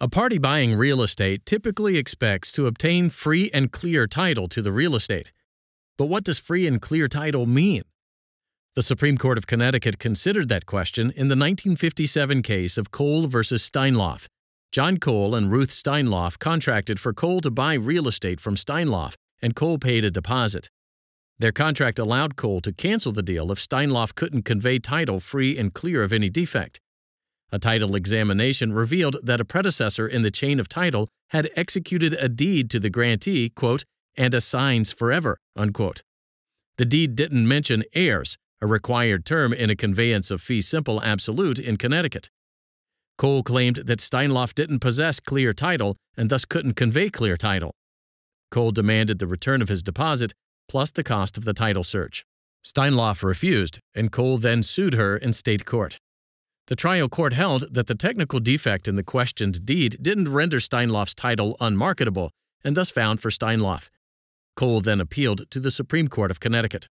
A party buying real estate typically expects to obtain free and clear title to the real estate. But what does free and clear title mean? The Supreme Court of Connecticut considered that question in the 1957 case of Cole versus Steinloff. John Cole and Ruth Steinloff contracted for Cole to buy real estate from Steinloff, and Cole paid a deposit. Their contract allowed Cole to cancel the deal if Steinloff couldn't convey title free and clear of any defect. A title examination revealed that a predecessor in the chain of title had executed a deed to the grantee, quote, and assigns forever, unquote. The deed didn't mention heirs, a required term in a conveyance of fee simple absolute in Connecticut. Cole claimed that Steinloff didn't possess clear title and thus couldn't convey clear title. Cole demanded the return of his deposit plus the cost of the title search. Steinloff refused, and Cole then sued her in state court. The trial court held that the technical defect in the questioned deed didn't render Steinloff's title unmarketable and thus found for Steinloff. Cole then appealed to the Supreme Court of Connecticut.